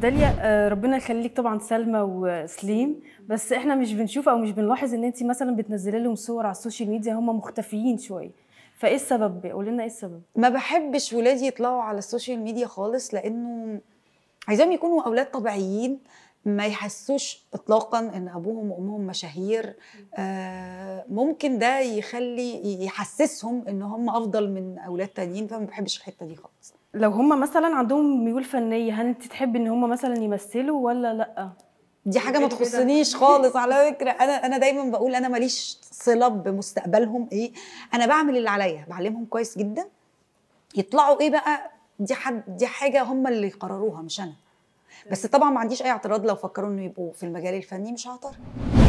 داليا آه، ربنا يخليك طبعا سلمى وسليم بس احنا مش بنشوف او مش بنلاحظ ان انت مثلا بتنزلي لهم صور على السوشيال ميديا هم مختفيين شويه فايه السبب قولي لنا ايه السبب ما بحبش ولادي يطلعوا على السوشيال ميديا خالص لانه عايزاهم يكونوا اولاد طبيعيين ما يحسوش اطلاقا ان ابوهم وامهم مشاهير آه، ممكن ده يخلي يحسسهم ان هم افضل من اولاد تانيين فما بحبش الحته دي خالص لو هم مثلا عندهم ميول فنيه هل انت تحبي ان هم مثلا يمثلوا ولا لا دي حاجه ما إيه تخصنيش خالص على فكره انا انا دايما بقول انا ماليش صله بمستقبلهم ايه انا بعمل اللي عليا بعلمهم كويس جدا يطلعوا ايه بقى دي حد دي حاجه هم اللي يقرروها مش انا بس طبعا ما عنديش اي اعتراض لو فكروا انه يبقوا في المجال الفني مش هعترض